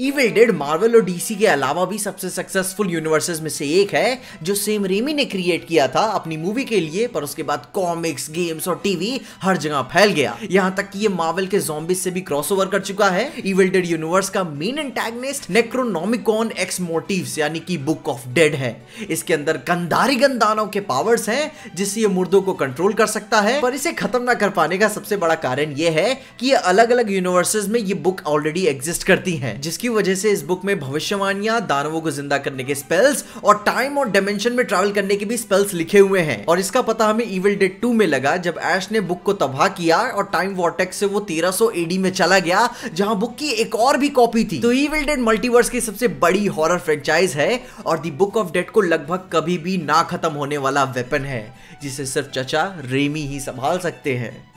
evil dead Marvel और DC के अलावा भी सबसे सक्सेसफुल यूनिवर्सेस में से एक है जो सेम रेमी ने क्रिएट किया था अपनी मूवी के लिए पर उसके बाद कॉमिक्स गेम्स और टीवी हर जगह फैल गया यहाँ तक कि ये मार्वल के जॉम्बिस से भी क्रॉसओवर कर चुका है इविल डेड यूनिवर्स का main antagonist Necronomicon ex mortis यानी कि बुक ऑफ डेड है इसके अंदर गंदारी गंदानों के पावर्स है जिससे ये मुर्दों को कंट्रोल कर सकता है पर इसे खत्म ना कर पाने का सबसे बड़ा कारण यह है कि ये अलग अलग यूनिवर्सेज में ये बुक ऑलरेडी एग्जिस्ट करती है जिसके जिसकी वजह से इस बुक में भविष्यवाणियां दानवों को जिंदा करने के स्पेल्स और टाइम और डायमेंशन में ट्रेवल करने के भी स्पेल्स लिखे हुए हैं और इसका पता हमें इविल डेड टू में लगा जब एश ने बुक को तबाह किया और टाइम वॉटेक्स से वो तेरह एडी में चला गया जहां बुक की एक और भी कॉपी थी तो इविल डेड मल्टीवर्स की सबसे बड़ी हॉरर फ्रेंचाइज है और दी बुक ऑफ डेड को लगभग कभी भी ना खत्म होने वाला वेपन है जिसे सिर्फ चचा रेमी ही संभाल सकते हैं